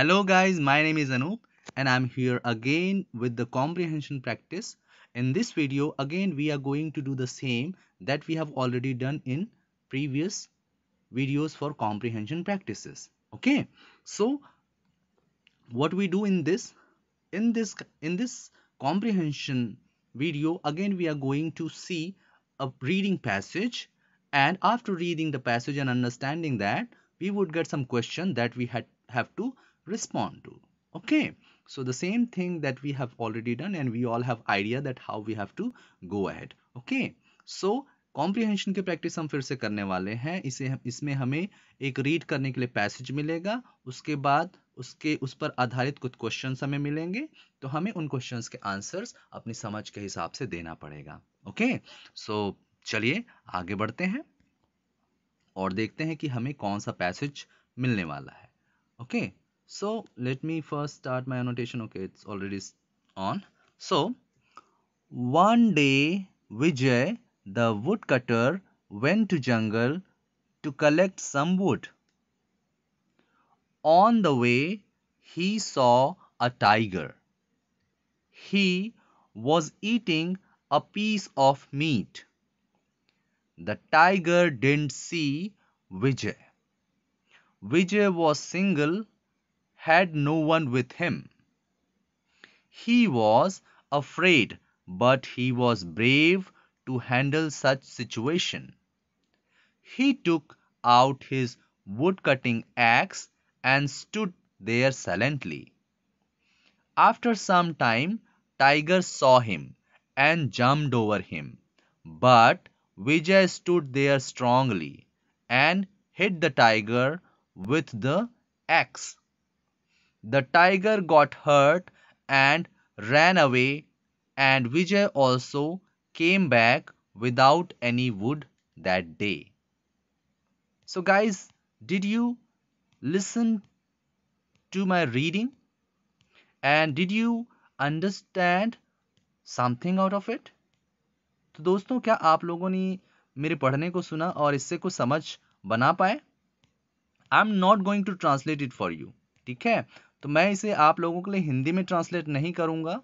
Hello guys, my name is Anoop and I'm here again with the comprehension practice. In this video, again we are going to do the same that we have already done in previous videos for comprehension practices. Okay, so what we do in this, in this, in this comprehension video, again we are going to see a reading passage and after reading the passage and understanding that, we would get some question that we had have to respond to okay so the same thing that we have already done and we all have idea that how we have to go ahead okay so comprehension की practice हम फिर से करने वाले हैं इसे इसमें हमें एक रीड करने के लिए पैसेज मिलेगा उसके बाद उसके उस पर आधारित कुछ क्वेश्चन हमें मिलेंगे तो हमें उन क्वेश्चंस के आंसर्स अपनी समझ के हिसाब से देना पड़ेगा ओके सो so, चलिए आगे बढ़ते हैं और देखते हैं कि हमें कौन सा पैसेज मिलने वाला है okay okay? so let me first start my annotation okay it's already on so one day vijay the woodcutter went to jungle to collect some wood on the way he saw a tiger he was eating a piece of meat the tiger didn't see vijay vijay was single had no one with him. He was afraid, but he was brave to handle such situation. He took out his wood-cutting axe and stood there silently. After some time, Tiger saw him and jumped over him. But Vijay stood there strongly and hit the tiger with the axe. The tiger got hurt and ran away and Vijay also came back without any wood that day. So guys, did you listen to my reading? And did you understand something out of it? तो दोस्तों क्या आप लोगों ने मेरे पढ़ने को सुना और इससे कुछ समझ बना पाए I'm not going to translate it for you. ठीक है तो मैं इसे आप लोगों के लिए हिंदी में ट्रांसलेट नहीं करूँगा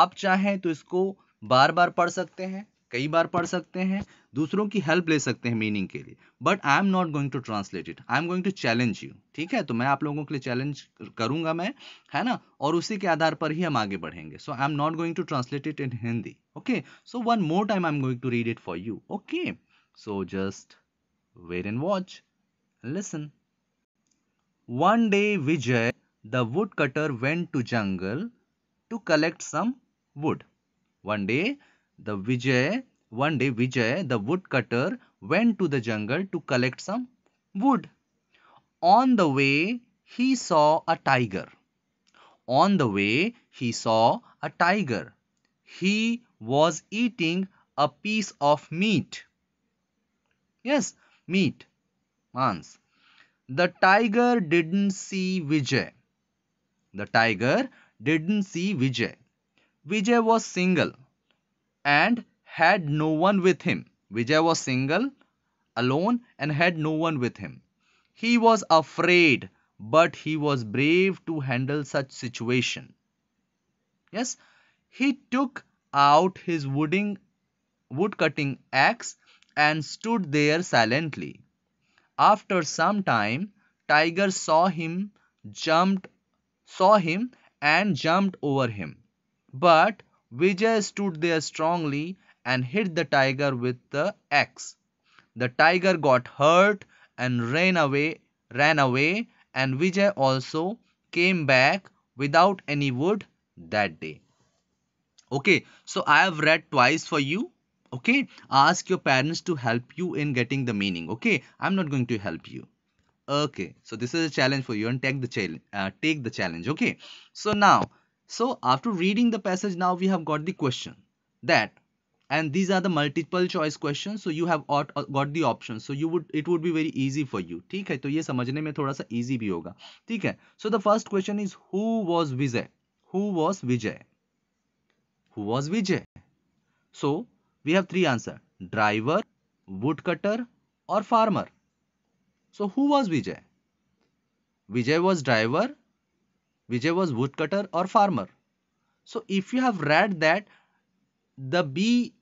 आप चाहें तो इसको बार बार पढ़ सकते हैं कई बार पढ़ सकते हैं दूसरों की हेल्प ले सकते हैं मीनिंग के लिए but I am not going to translate it I am going to challenge you ठीक है तो मैं आप लोगों के लिए चैलेंज करूंगा मैं है ना और उसी के आधार पर ही हम आगे बढ़ेंगे so I am not going to translate it in Hindi okay so one more time I am going to read it for you okay so just where and watch listen one day Vijay The woodcutter went to jungle to collect some wood. One day the Vijay, one day Vijay the woodcutter went to the jungle to collect some wood. On the way he saw a tiger. On the way he saw a tiger. He was eating a piece of meat. Yes, meat. Mans. The tiger didn't see Vijay. The tiger didn't see Vijay. Vijay was single and had no one with him. Vijay was single, alone, and had no one with him. He was afraid, but he was brave to handle such situation. Yes, he took out his wooding, wood cutting axe and stood there silently. After some time, tiger saw him, jumped saw him and jumped over him. But Vijay stood there strongly and hit the tiger with the axe. The tiger got hurt and ran away, ran away and Vijay also came back without any wood that day. Okay, so I have read twice for you. Okay, ask your parents to help you in getting the meaning. Okay, I'm not going to help you okay so this is a challenge for you and take the challenge uh, take the challenge okay so now so after reading the passage now we have got the question that and these are the multiple choice questions so you have got uh, the options. so you would it would be very easy for you ठीक है तो ये समझने में थोड़ा सा easy भी होगा ठीक है so the first question is who was Vijay who was Vijay who was Vijay so we have three answer driver woodcutter or farmer so who was Vijay? Vijay was driver, Vijay was woodcutter or farmer. So if you have read that, the B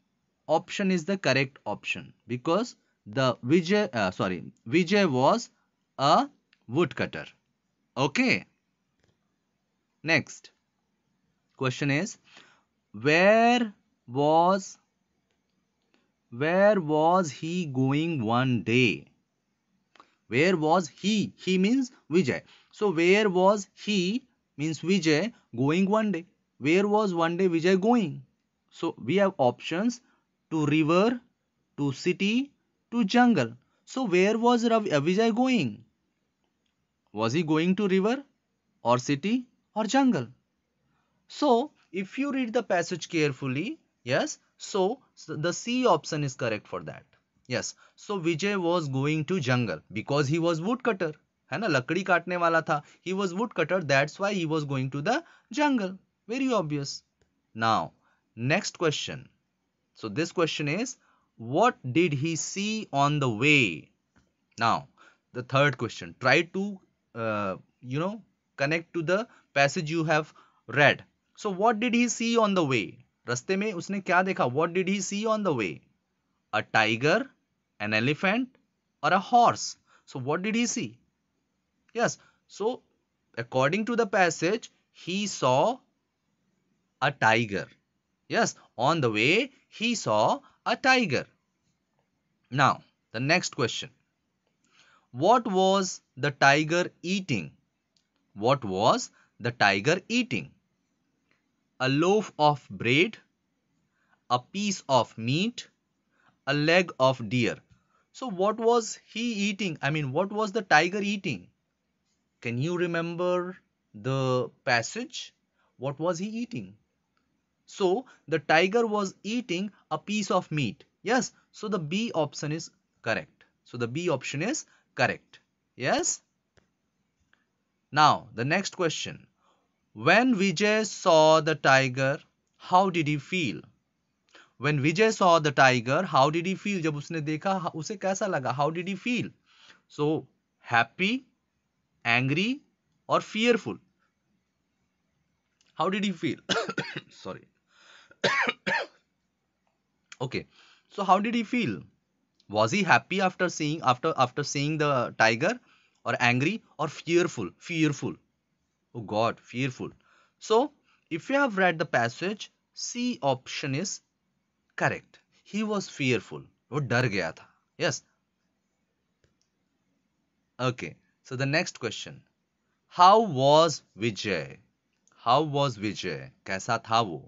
option is the correct option because the Vijay, uh, sorry, Vijay was a woodcutter. Okay. Next question is where was where was he going one day? Where was he? He means Vijay. So where was he means Vijay going one day? Where was one day Vijay going? So we have options to river, to city, to jungle. So where was uh, Vijay going? Was he going to river or city or jungle? So if you read the passage carefully, yes, so, so the C option is correct for that. Yes so Vijay was going to jungle because he was woodcutter है ना लकड़ी काटने वाला था he was woodcutter that's why he was going to the jungle very obvious now next question so this question is what did he see on the way now the third question try to uh, you know connect to the passage you have read so what did he see on the way raste mein usne kya dekha what did he see on the way a tiger an elephant or a horse. So what did he see? Yes, so according to the passage, he saw a tiger. Yes, on the way he saw a tiger. Now, the next question. What was the tiger eating? What was the tiger eating? A loaf of bread, a piece of meat, a leg of deer. So what was he eating? I mean, what was the tiger eating? Can you remember the passage? What was he eating? So the tiger was eating a piece of meat. Yes. So the B option is correct. So the B option is correct. Yes. Now the next question. When Vijay saw the tiger, how did he feel? when Vijay saw the tiger, how did he feel? जब उसने देखा उसे कैसा लगा How did he feel? So happy, angry or fearful. How did he feel? Sorry. okay. So how did he feel? Was he happy after seeing after after seeing the tiger or angry or fearful? Fearful. Oh god, fearful. So if you have read the passage, C option is correct he was fearful वो डर गया था yes okay so the next question how was Vijay how was Vijay कैसा था वो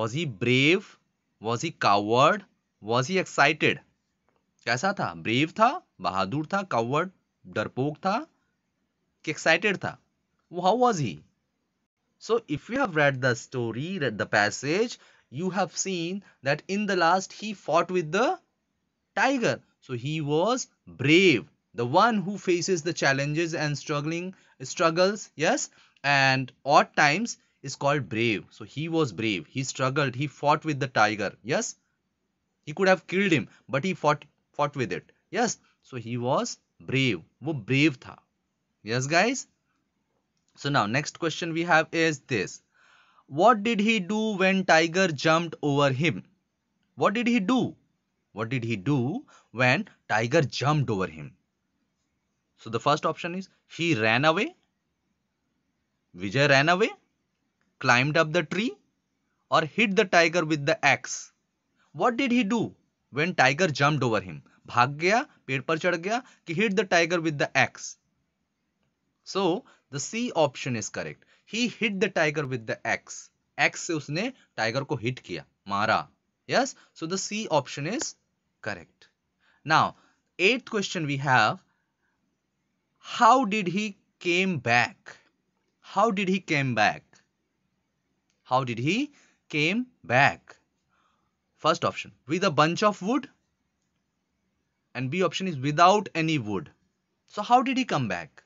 was he brave was he coward was he excited कैसा था brave था बहादुर था कावर्ड डरपोक था कि एक्साइटेड था वो how was he so if you have read the story read the passage, you have seen that in the last he fought with the tiger. So he was brave. The one who faces the challenges and struggling struggles, yes, and odd times is called brave. So he was brave. He struggled. He fought with the tiger. Yes. He could have killed him, but he fought fought with it. Yes. So he was brave. वो brave था. Yes, guys. So now next question we have is this. What did he do when tiger jumped over him? What did he do? What did he do when tiger jumped over him? So the first option is he ran away. Vijay ran away, climbed up the tree or hit the tiger with the axe. What did he do when tiger jumped over him? भाग गया पेड़ पर चढ़ गया कि hit the tiger with the axe. So the C option is correct. He hit the tiger with the axe. Axe से उसने tiger ko hit किया मारा Yes. So the C option is correct. Now eighth question we have. how did he came back how did he came back how did he came back first option with a bunch of wood and b option is without any wood so how did he come back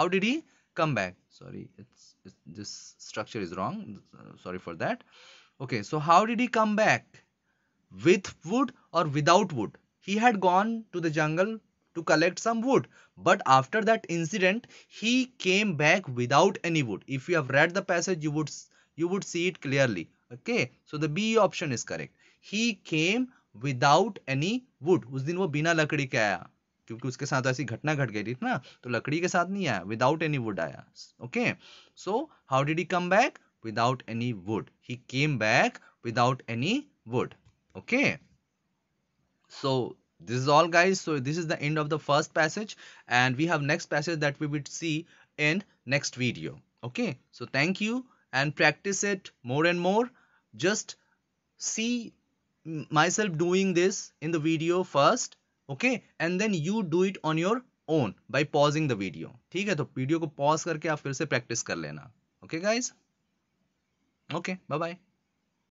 how did he come back sorry it's, it's this structure is wrong uh, sorry for that okay so how did he come back with wood or without wood he had gone to the jungle to collect some wood but after that incident he came back without any wood if you have read the passage you would you would see it clearly okay so the b option is correct he came without any wood उस din wo bina लकड़ी के क्योंकि उसके साथ ऐसी घटना घट गई थी ना तो लकड़ी के साथ नहीं आया विदाउट एनी वुड आया okay so how did he come back without any wood he came back without any wood okay so this is all guys so this is the end of the first passage and we have next passage that we will see in next video okay so thank you and practice it more and more just see myself doing this in the video first okay and then you do it on your own by pausing the video ठीक है तो video को pause करके आप फिर से practice कर लेना okay guys okay bye bye